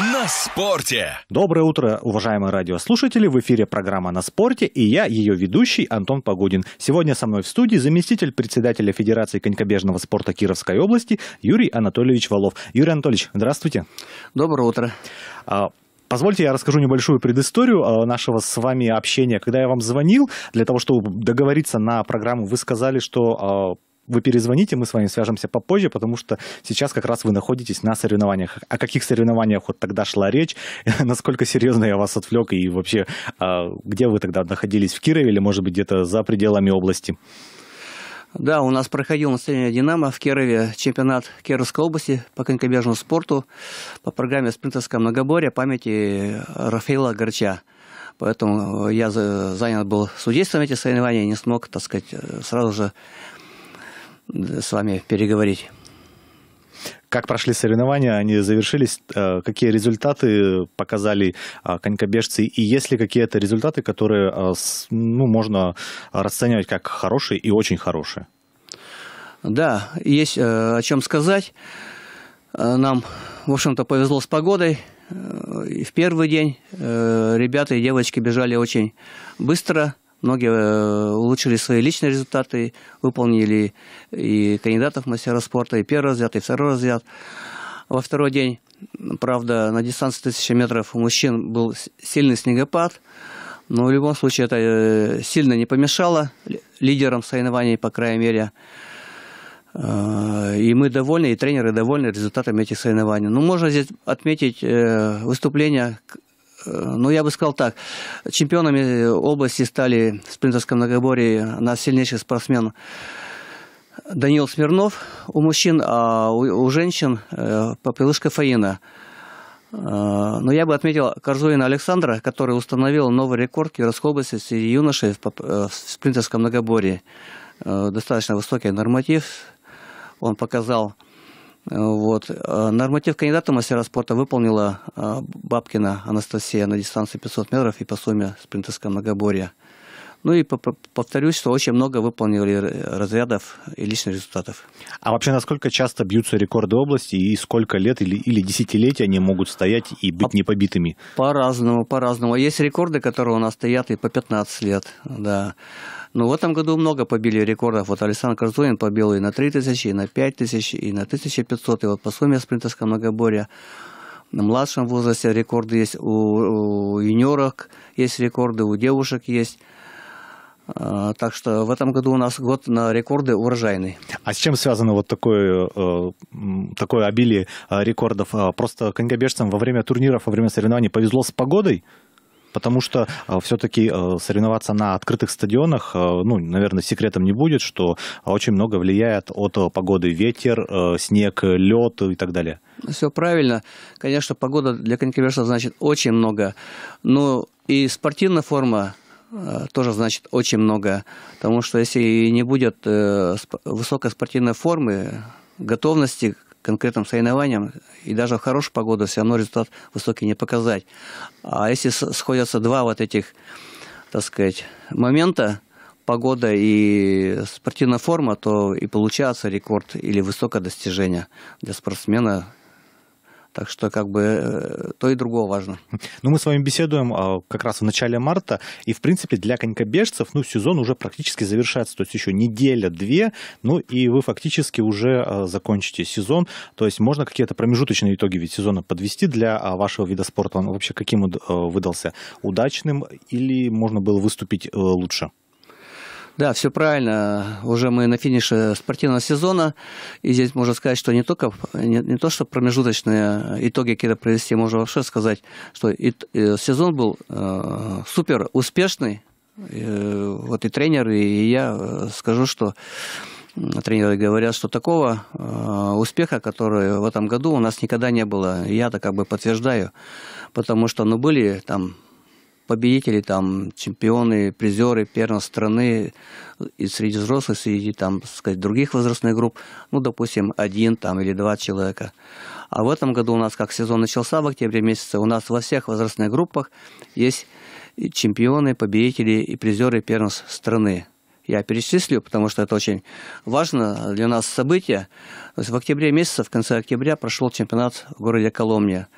на спорте. Доброе утро, уважаемые радиослушатели. В эфире программа «На спорте» и я, ее ведущий Антон Погодин. Сегодня со мной в студии заместитель председателя Федерации конькобежного спорта Кировской области Юрий Анатольевич Волов. Юрий Анатольевич, здравствуйте. Доброе утро. А, Позвольте, я расскажу небольшую предысторию э, нашего с вами общения. Когда я вам звонил, для того, чтобы договориться на программу, вы сказали, что э, вы перезвоните, мы с вами свяжемся попозже, потому что сейчас как раз вы находитесь на соревнованиях. О каких соревнованиях вот тогда шла речь? Насколько серьезно я вас отвлек и вообще, э, где вы тогда находились? В Кирове или, может быть, где-то за пределами области? Да, у нас проходил на стадионе «Динамо» в Кирове чемпионат Кировской области по конькобежному спорту по программе «Спринтерское многоборье» памяти Рафаила Горча. Поэтому я занят был судейством эти соревнования не смог, так сказать, э, сразу же э, с вами переговорить. Как прошли соревнования, они завершились, э, какие результаты показали а, конькобежцы, и есть ли какие-то результаты, которые а, ну, можно расценивать как хорошие и очень хорошие? Да, есть э, о чем сказать. Э, нам, в общем-то, повезло с погодой. И в первый день ребята и девочки бежали очень быстро, Многие э, улучшили свои личные результаты, выполнили и кандидатов в мастера спорта, и первый разряд, и второй разряд. Во второй день, правда, на дистанции 1000 метров у мужчин был сильный снегопад, но в любом случае это э, сильно не помешало лидерам соревнований, по крайней мере. Э, и мы довольны, и тренеры довольны результатами этих соревнований. Ну, можно здесь отметить выступление Э, ну, я бы сказал так, чемпионами области стали в спринтерском многоборье наш сильнейший спортсмен Даниил Смирнов у мужчин, а у, у женщин э, Попелышка Фаина. Э, но я бы отметил Корзуина Александра, который установил новый рекорд Кировской области среди юношей в, э, в спринтерском многоборье. Э, достаточно высокий норматив он показал – вот. А норматив кандидата мастера спорта выполнила а, Бабкина Анастасия на дистанции 500 метров и по сумме спринтерского многоборья – ну и повторюсь, что очень много выполнили разрядов и личных результатов. А вообще, насколько часто бьются рекорды области и сколько лет или, или десятилетий они могут стоять и быть а непобитыми? По-разному, по-разному. Есть рекорды, которые у нас стоят и по 15 лет, да. Но ну, в этом году много побили рекордов. Вот Александр Корзуин побил и на 3000, и на 5000, и на 1500, и вот по сумме спринтерского многоборья. На младшем возрасте рекорды есть у, у юниорок, есть рекорды у девушек есть. А, так что в этом году у нас год на рекорды урожайный. А с чем связано вот такое, э, такое обилие э, рекордов? А, просто конькобежцам во время турниров, во время соревнований повезло с погодой? Потому что э, все-таки соревноваться на открытых стадионах, ну, наверное, секретом не будет, что очень много влияет от погоды ветер, снег, лед и так далее. Все правильно. Конечно, погода для конькобежца значит очень много. Но ну, и спортивная форма Э, тоже значит очень много, потому что если не будет э, высокой спортивной формы, готовности к конкретным соревнованиям, и даже в хорошую погоду все равно результат высокий не показать. А если сходятся два вот этих, так сказать, момента, погода и спортивная форма, то и получается рекорд или высокое достижение для спортсмена так что как бы э, то и другое важно. Ну, мы с вами беседуем а, как раз в начале марта, и, в принципе, для конькобежцев, ну, сезон уже практически завершается, то есть еще неделя-две, ну, и вы фактически уже а, закончите сезон, то есть можно какие-то промежуточные итоги ведь сезона подвести для а, вашего вида спорта. Он вообще каким э, выдался? Удачным или можно было выступить э, лучше? Да, все правильно. Уже мы на финише спортивного сезона. И здесь можно сказать, что не только не, не то, что промежуточные итоги какие-то провести, можно вообще сказать, что и, и, э, сезон был э, супер успешный. И, э, вот и тренер, и я э, скажу, что тренеры говорят, что такого э, успеха, который в этом году у нас никогда не было. Я-то как бы подтверждаю, потому что ну, были там победители, там, чемпионы, призеры, первенства страны, и среди взрослых, среди, там, сказать, других возрастных групп, ну, допустим, один там или два человека. А в этом году у нас, как сезон начался в октябре месяце, у нас во всех возрастных группах есть чемпионы, победители и призеры первенств страны. Я перечислю, потому что это очень важно для нас событие. В октябре месяце, в конце октября, прошел чемпионат в городе Коломне –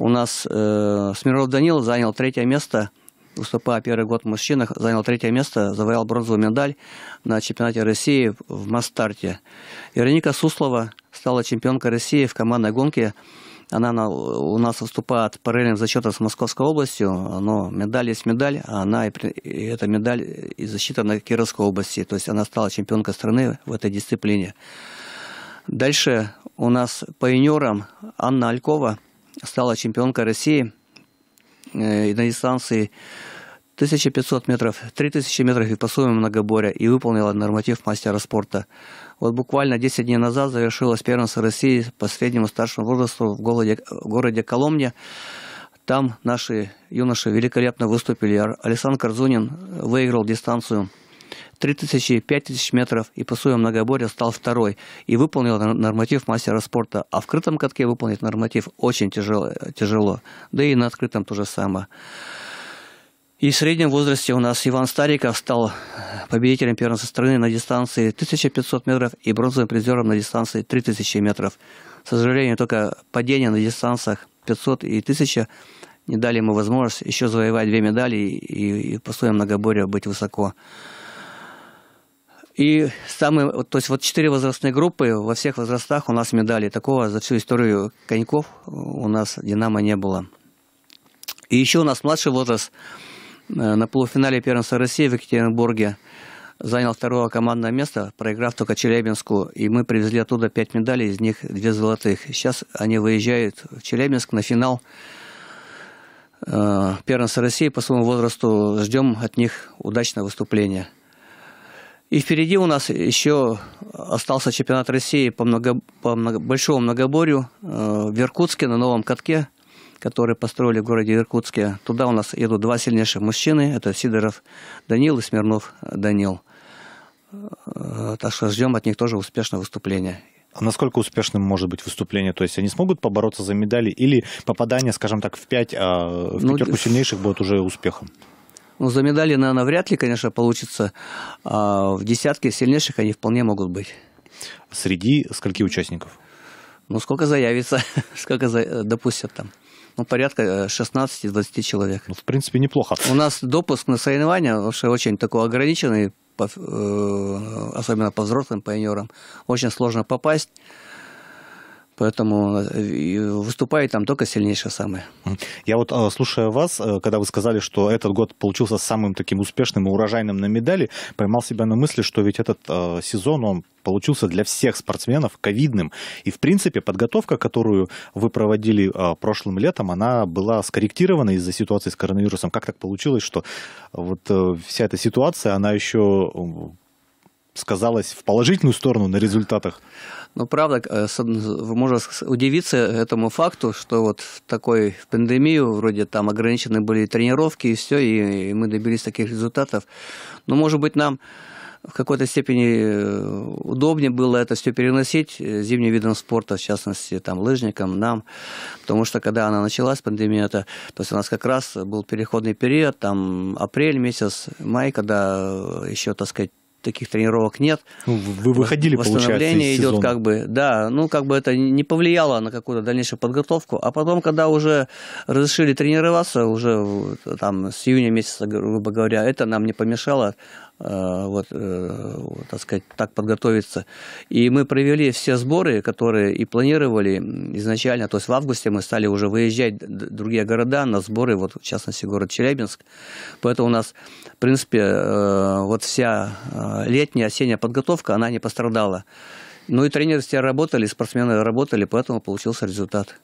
у нас э, Смирнов Данил занял третье место, выступая первый год в мужчинах, занял третье место, завоевал бронзовую медаль на чемпионате России в Мастарте. Вероника Суслова стала чемпионкой России в командной гонке. Она на, у нас выступает параллельно зачета с Московской областью, но медаль есть медаль, а она и, и эта медаль и защита на Кировской области. То есть она стала чемпионкой страны в этой дисциплине. Дальше у нас по юниорам Анна Алькова – стала чемпионкой России э, на дистанции 1500 метров, 3000 метров и по сумме многоборья и выполнила норматив мастера спорта. Вот буквально 10 дней назад завершилась первенство России по среднему старшему возрасту в городе, в городе Коломне. Там наши юноши великолепно выступили. Александр Корзунин выиграл дистанцию 3000-5000 метров и по своему многоборья стал второй и выполнил норматив мастера спорта. А в крытом катке выполнить норматив очень тяжело, тяжело. да и на открытом то же самое. И в среднем возрасте у нас Иван Стариков стал победителем первенства страны на дистанции 1500 метров и бронзовым призером на дистанции 3000 метров. К сожалению, только падение на дистанциях 500 и 1000 не дали ему возможность еще завоевать две медали и, и по своему многоборью быть высоко. И самые, то есть вот четыре возрастные группы, во всех возрастах у нас медали. Такого за всю историю коньков у нас «Динамо» не было. И еще у нас младший возраст э, на полуфинале первенства России в Екатеринбурге занял второе командное место, проиграв только Челябинску. И мы привезли оттуда пять медалей, из них две золотых. Сейчас они выезжают в Челябинск на финал э, первенства России по своему возрасту. Ждем от них удачного выступления. И впереди у нас еще остался чемпионат России по, много, по много, большому многоборью э, в Иркутске на новом катке, который построили в городе Иркутске. Туда у нас едут два сильнейших мужчины. Это Сидоров Данил и Смирнов Данил. Э, так что ждем от них тоже успешного выступления. А насколько успешным может быть выступление? То есть они смогут побороться за медали или попадание, скажем так, в пять, а в ну, пятерку ну, сильнейших будет уже успехом? Ну, за медали, наверное, вряд ли, конечно, получится. А в десятке сильнейших они вполне могут быть. Среди скольки участников? Ну, сколько заявится, сколько за... Э, допустят там. Ну, порядка 16-20 э, человек. Ну, в принципе, неплохо. У нас допуск на соревнования вообще очень такой ограниченный, по, э, особенно по взрослым пионерам. Очень сложно попасть. Поэтому э, выступает там только сильнейшие самые. Я вот э, слушая вас, э, когда вы сказали, что этот год получился самым таким успешным и урожайным на медали, поймал себя на мысли, что ведь этот сезон, он получился для всех спортсменов ковидным. И, в принципе, подготовка, которую вы проводили прошлым летом, она была скорректирована из-за ситуации с коронавирусом. Как так получилось, что вот вся эта ситуация, она еще сказалось в положительную сторону на результатах? Ну, правда, э, можно удивиться этому факту, что вот в такой пандемию вроде там ограничены были тренировки и все, и мы добились таких результатов. Но, может быть, нам в какой-то степени э, удобнее было это все переносить э, зимним видом спорта, в частности, там, лыжникам, нам. Потому что, когда она началась, пандемия, это, то есть у нас как раз был переходный период, там, апрель месяц, май, когда еще, так сказать, таких тренировок нет. Ну, вы выходили, Восстановление получается, идет как бы, да, ну как бы это не повлияло на какую-то дальнейшую подготовку. А потом, когда уже разрешили тренироваться, уже там с июня месяца, грубо говоря, это нам не помешало Э, э, вот, так сказать, так подготовиться. И мы провели все сборы, которые и планировали изначально, то есть в августе мы стали уже выезжать в другие города на сборы, вот в частности город Челябинск. Поэтому у нас, в принципе, э, вот вся летняя, осенняя подготовка, она не пострадала. Ну и тренеры все работали, спортсмены работали, поэтому получился результат.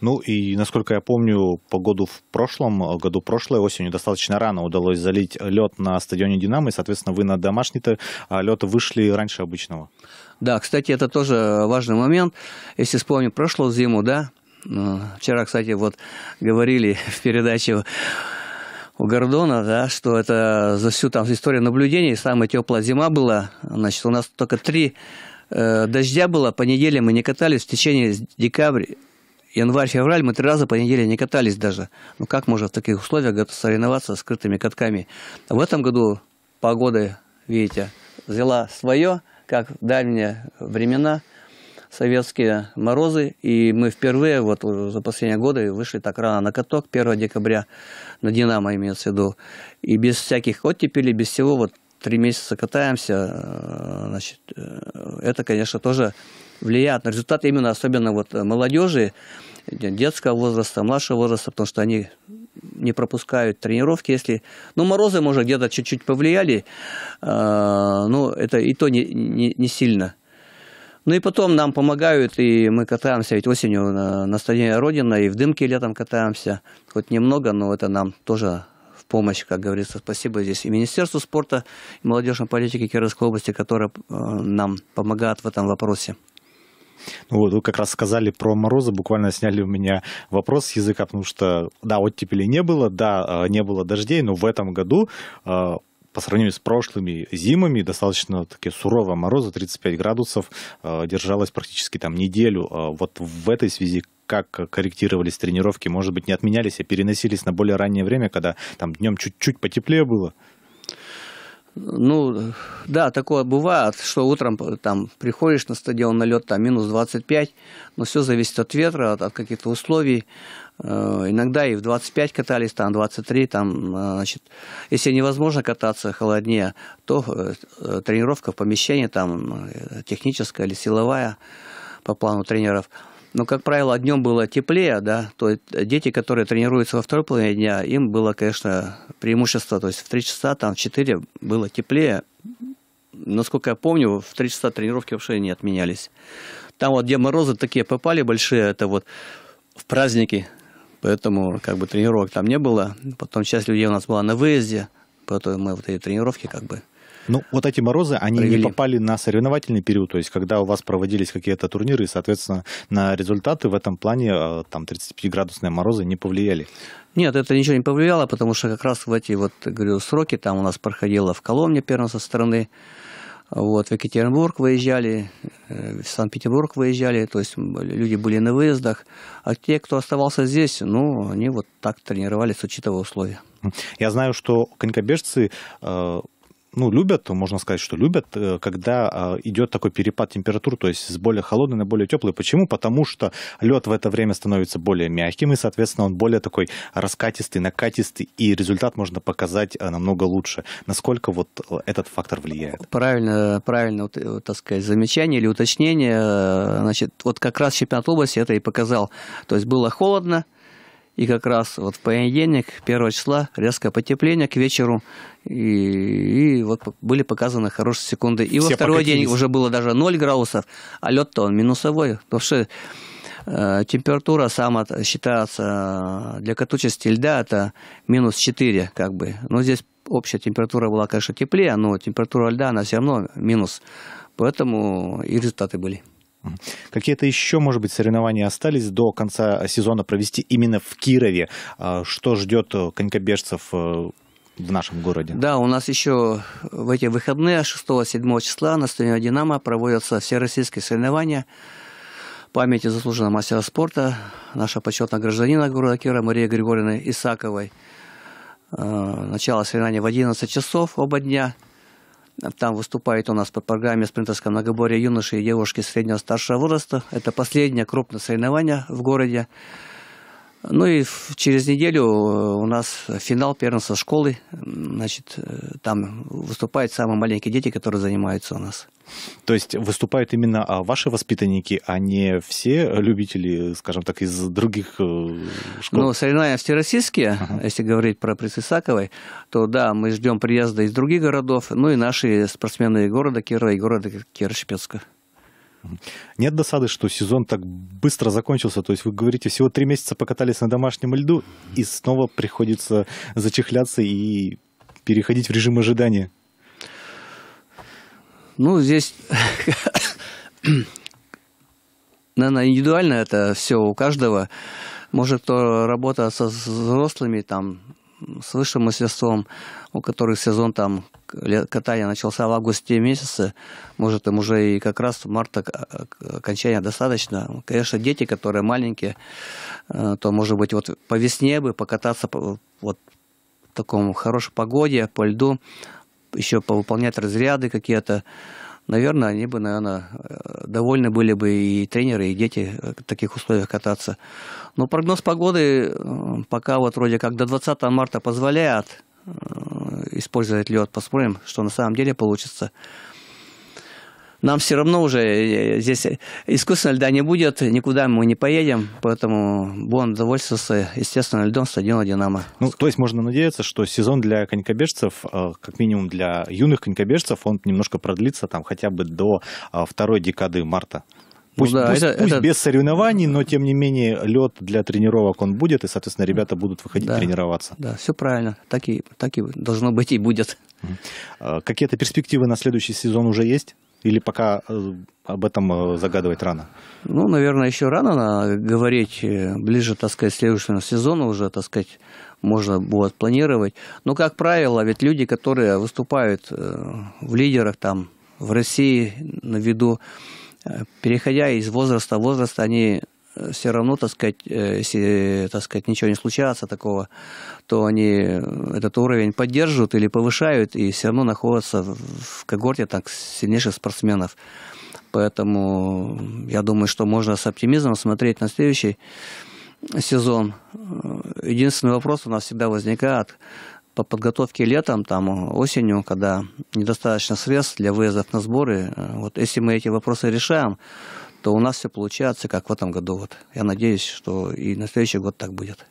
Ну и, насколько я помню, по году в прошлом, э, году прошлой осенью достаточно рано удалось залить лед на стадионе «Динамо», и, соответственно, вы на домашний-то а, лед вышли раньше обычного. Да, кстати, это тоже важный момент. Если вспомним прошлую зиму, да, э, вчера, кстати, вот говорили в передаче у Гордона, да, что это за всю там историю наблюдений самая теплая зима была. Значит, у нас только три Э, дождя было, по неделям мы не катались, в течение декабря, январь-февраль мы три раза по неделе не катались даже. Ну как можно в таких условиях соревноваться с скрытыми катками? В этом году погода, видите, взяла свое, как в дальние времена, советские морозы, и мы впервые вот за последние годы вышли так рано на каток, 1 декабря, на «Динамо» имеется в виду, и без всяких оттепелей, без всего, вот три месяца катаемся, э, значит, э, это, конечно, тоже влияет на результат именно особенно вот молодежи, детского возраста, младшего возраста, потому что они не пропускают тренировки, если... Ну, морозы, может, где-то чуть-чуть повлияли, э, но это и то не, не, не сильно. Ну и потом нам помогают, и мы катаемся, ведь осенью на, на стадионе Родина, и в дымке летом катаемся, хоть немного, но это нам тоже в помощь, как говорится. Спасибо здесь и Министерству спорта, и молодежной политики Кировской области, которая э, нам помогает в этом вопросе. Ну вот, вы как раз сказали про морозы, буквально сняли у меня вопрос с языка, потому что, да, оттепели не было, да, э, не было дождей, но в этом году э, по сравнению с прошлыми зимами достаточно таки суровые мороза, 35 градусов, держалась практически там неделю. Вот в этой связи как корректировались тренировки, может быть, не отменялись, а переносились на более раннее время, когда там днем чуть-чуть потеплее было? Ну, да, такое бывает, что утром э, там приходишь на стадион на лед, там минус 25, но все зависит от ветра, от, от каких-то условий. Э, иногда и в 25 катались, там 23, там, э, значит, если невозможно кататься холоднее, то э, э тренировка в помещении, там, техническая или силовая по плану тренеров – но, как правило, днем было теплее, да, то есть дети, которые тренируются во второй половине дня, им было, конечно, преимущество. То есть в 3 часа, там в 4 было теплее. Насколько я помню, в 3 часа тренировки вообще не отменялись. Там вот, где морозы такие попали большие, это вот в праздники, поэтому как бы тренировок там не было. Потом часть людей у нас была на выезде, поэтому мы вот эти тренировки как бы ну, вот эти морозы, они провели. не попали на соревновательный период, то есть когда у вас проводились какие-то турниры, и, соответственно, на результаты в этом плане э, там 35-градусные морозы не повлияли. Нет, это ничего не повлияло, потому что как раз в эти вот, говорю, сроки там у нас проходило в Коломне первенство страны, вот, в Екатеринбург выезжали, э, в Санкт-Петербург выезжали, то есть люди были на выездах. А те, кто оставался здесь, ну, они вот так тренировались, учитывая условия. Я знаю, что конькобежцы э, ну, любят, можно сказать, что любят, э, когда а, идет такой перепад температур, то есть с более холодной на более теплый. Почему? Потому что лед в это время становится более мягким, и, соответственно, он более такой раскатистый, накатистый, и результат можно показать э, намного лучше. Насколько вот э, этот фактор влияет? Правильно, правильно, так сказать, замечание или уточнение. Значит, вот как раз чемпионат области это и показал. То есть было холодно, и как раз вот в понедельник, 1 числа, резкое потепление к вечеру. И, и вот были показаны хорошие секунды. И Все во второй покатились. день уже было даже 0 градусов, а лед-то он минусовой. Потому что э, температура сама считается э, для катучести льда это минус 4 как бы. Но здесь общая температура была, конечно, теплее, но температура льда, она все равно минус. Поэтому и результаты были. Какие-то еще, может быть, соревнования остались до конца сезона провести именно в Кирове? А, что ждет э, конькобежцев э, в нашем городе. Да, у нас еще в эти выходные 6-7 а числа на стадионе «Динамо» проводятся всероссийские соревнования памяти заслуженного мастера спорта, наша почетная гражданина города Кира Мария Григорьевна Исаковой. Э, начало соревнований в 11 часов оба дня – там выступает у нас по программе спринтерского многоборья юноши и девушки среднего старшего возраста. Это последнее крупное соревнование в городе. Ну и через неделю э, у нас финал первенства школы. Значит, э, там выступают самые маленькие дети, которые занимаются у нас. То есть выступают именно а, ваши воспитанники, а не все любители, скажем так, из других э, школ? Ну, соревнования всероссийские, ага. если говорить про приз то да, мы ждем приезда из других городов, ну и наши спортсмены города Кирова и города Кирово-Чепецка. Нет досады, что сезон так быстро закончился? То есть вы говорите, всего три месяца покатались на домашнем льду, и снова приходится зачехляться и переходить в режим ожидания. Ну, здесь, наверное, индивидуально это все у каждого. Может, кто работа со взрослыми, там, с высшим мастерством, у которых сезон там катания начался в августе месяце, может, им уже и как раз в марта окончания достаточно. Конечно, дети, которые маленькие, э, то, может быть, вот по весне бы покататься вот в таком хорошей погоде, по льду, еще повыполнять разряды какие-то, наверное, они бы, наверное, э, довольны были бы и тренеры, и дети э, в таких условиях кататься. Но прогноз погоды э, пока вот вроде как до 20 марта позволяет использовать лед. Посмотрим, что на самом деле получится нам все равно уже э, э, здесь э, искусственного льда не будет, никуда мы не поедем, поэтому будем довольствоваться естественным льдом стадиона «Динамо». Ну, то есть можно надеяться, что сезон для конькобежцев, как минимум для юных конькобежцев, он немножко продлится там хотя бы до второй декады марта. Ну пусть, ну, да, пусть, это, пусть это... без соревнований, но тем не менее лед для тренировок он будет, и, соответственно, ребята будут выходить да, тренироваться. Да, все правильно. Так и, так и должно быть и будет. Какие-то перспективы на следующий сезон уже есть? Или пока э, об этом э, загадывать рано? Ну, наверное, еще рано говорить. Э, ближе, так сказать, к следующему уже, так сказать, можно будет планировать. Но, как правило, ведь люди, которые выступают в лидерах там в России на виду, переходя из возраста в возраст, они все равно, так сказать, э, если, так сказать, ничего не случается такого, то они этот уровень поддерживают или повышают, и все равно находятся в когорте так, сильнейших спортсменов. Поэтому я думаю, что можно с оптимизмом смотреть на следующий сезон. Единственный вопрос у нас всегда возникает по подготовке летом, там, осенью, когда недостаточно средств для выездов на сборы. Вот если мы эти вопросы решаем, то у нас все получается, как в этом году. Вот. Я надеюсь, что и на следующий год так будет.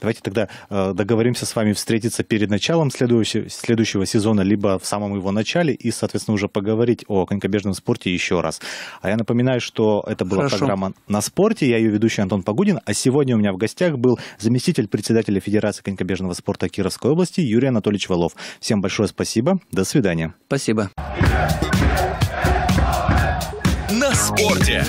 Давайте тогда э, договоримся с вами встретиться перед началом следующего, следующего сезона, либо в самом его начале, и, соответственно, уже поговорить о конькобежном спорте еще раз. А я напоминаю, что это была Хорошо. программа «На спорте». Я ее ведущий Антон Погудин. А сегодня у меня в гостях был заместитель председателя Федерации конькобежного спорта Кировской области Юрий Анатольевич Валов. Всем большое спасибо. До свидания. Спасибо. Yeah спорте.